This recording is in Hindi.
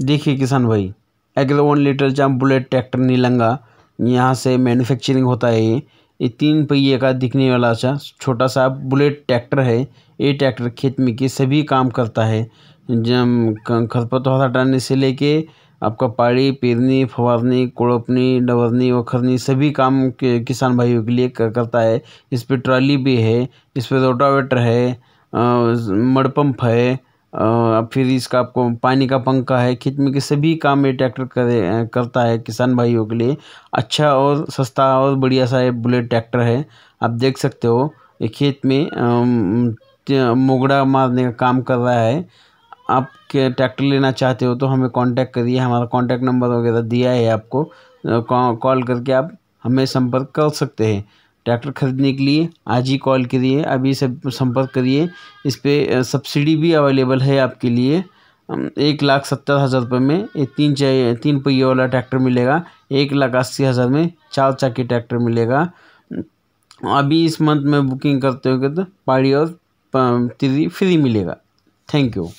देखिए किसान भाई एग्रो वन लीटर जम बुलेट ट्रैक्टर नीलंगा यहाँ से मैन्युफैक्चरिंग होता है ये ये तीन पहिए का दिखने वाला सा छोटा सा बुलेट ट्रैक्टर है ये ट्रैक्टर खेत में के सभी काम करता है जम खरपतवार हटाने से लेके आपका पाड़ी पेरनी फवारनी कोड़पनी डबरनी वखरनी सभी काम के किसान भाइयों के लिए कर, करता है इस पर ट्रॉली भी है इस पर रोटावेटर है मड पंप है अब फिर इसका आपको पानी का पंखा है खेत में के सभी काम ये ट्रैक्टर करे करता है किसान भाइयों के लिए अच्छा और सस्ता और बढ़िया सा ये बुलेट ट्रैक्टर है आप देख सकते हो ये खेत में मोगड़ा मारने का काम कर रहा है आप के ट्रैक्टर लेना चाहते हो तो हमें कांटेक्ट करिए हमारा कांटेक्ट नंबर वगैरह दिया है आपको कॉल करके आप हमें संपर्क कर सकते हैं ट्रैक्टर खरीदने के लिए आज ही कॉल करिए अभी से संपर्क करिए इस पर सब्सिडी भी अवेलेबल है आपके लिए एक लाख सत्तर हज़ार रुपये में ये तीन चाहिए तीन पहिए वाला ट्रैक्टर मिलेगा एक लाख अस्सी हज़ार में चार चाके ट्रैक्टर मिलेगा अभी इस मंथ में बुकिंग करते हो तो पाड़ी और तिरी फ्री मिलेगा थैंक यू